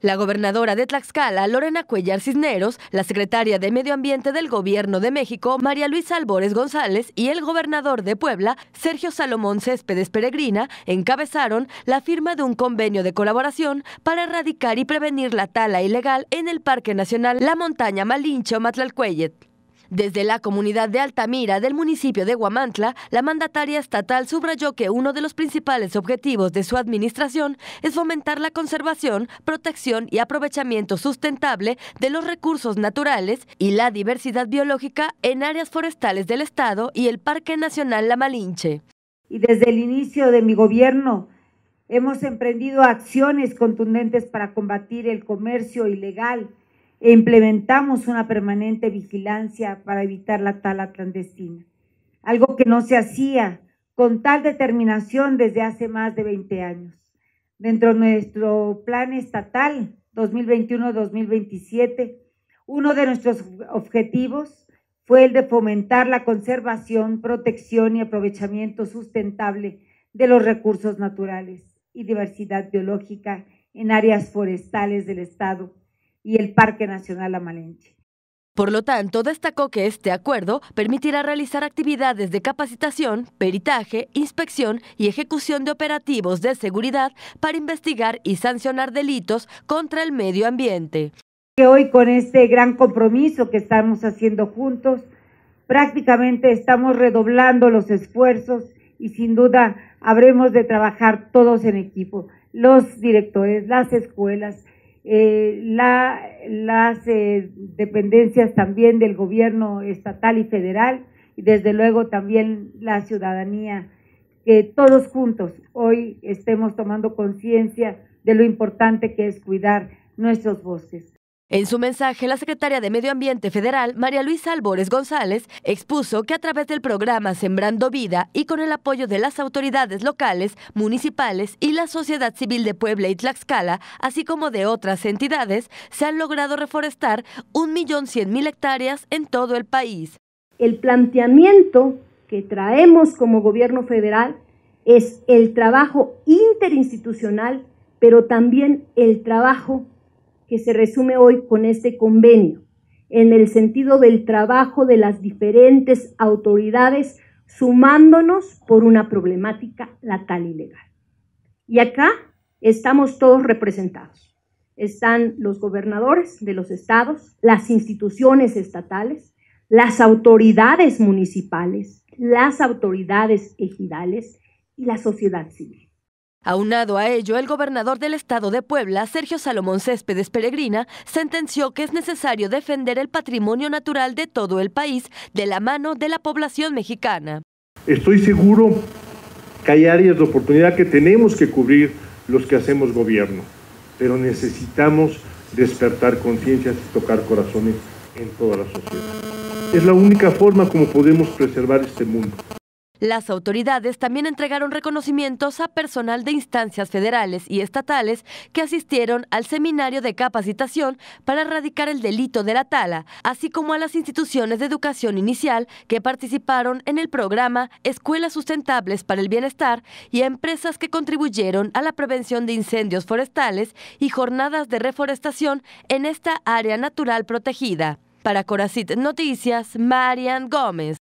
La gobernadora de Tlaxcala, Lorena Cuellar Cisneros, la secretaria de Medio Ambiente del Gobierno de México, María Luisa Albores González, y el gobernador de Puebla, Sergio Salomón Céspedes Peregrina, encabezaron la firma de un convenio de colaboración para erradicar y prevenir la tala ilegal en el Parque Nacional La Montaña Malinche o desde la comunidad de Altamira del municipio de Guamantla, la mandataria estatal subrayó que uno de los principales objetivos de su administración es fomentar la conservación, protección y aprovechamiento sustentable de los recursos naturales y la diversidad biológica en áreas forestales del Estado y el Parque Nacional La Malinche. Y desde el inicio de mi gobierno hemos emprendido acciones contundentes para combatir el comercio ilegal e implementamos una permanente vigilancia para evitar la tala clandestina, algo que no se hacía con tal determinación desde hace más de 20 años. Dentro de nuestro plan estatal 2021-2027, uno de nuestros objetivos fue el de fomentar la conservación, protección y aprovechamiento sustentable de los recursos naturales y diversidad biológica en áreas forestales del Estado y el Parque Nacional Amalenche. Por lo tanto, destacó que este acuerdo permitirá realizar actividades de capacitación, peritaje, inspección y ejecución de operativos de seguridad para investigar y sancionar delitos contra el medio ambiente. Hoy con este gran compromiso que estamos haciendo juntos, prácticamente estamos redoblando los esfuerzos y sin duda habremos de trabajar todos en equipo, los directores, las escuelas, eh, las eh, dependencias también del gobierno estatal y federal, y desde luego también la ciudadanía, que todos juntos hoy estemos tomando conciencia de lo importante que es cuidar nuestros voces. En su mensaje, la secretaria de Medio Ambiente Federal, María Luisa álvarez González, expuso que a través del programa Sembrando Vida y con el apoyo de las autoridades locales, municipales y la sociedad civil de Puebla y Tlaxcala, así como de otras entidades, se han logrado reforestar 1.100.000 hectáreas en todo el país. El planteamiento que traemos como gobierno federal es el trabajo interinstitucional, pero también el trabajo que se resume hoy con este convenio, en el sentido del trabajo de las diferentes autoridades sumándonos por una problemática latal y legal. Y acá estamos todos representados. Están los gobernadores de los estados, las instituciones estatales, las autoridades municipales, las autoridades ejidales y la sociedad civil. Aunado a ello, el gobernador del estado de Puebla, Sergio Salomón Céspedes Peregrina, sentenció que es necesario defender el patrimonio natural de todo el país de la mano de la población mexicana. Estoy seguro que hay áreas de oportunidad que tenemos que cubrir los que hacemos gobierno, pero necesitamos despertar conciencias y tocar corazones en toda la sociedad. Es la única forma como podemos preservar este mundo. Las autoridades también entregaron reconocimientos a personal de instancias federales y estatales que asistieron al seminario de capacitación para erradicar el delito de la tala, así como a las instituciones de educación inicial que participaron en el programa Escuelas Sustentables para el Bienestar y a empresas que contribuyeron a la prevención de incendios forestales y jornadas de reforestación en esta área natural protegida. Para Coracit Noticias, Marian Gómez.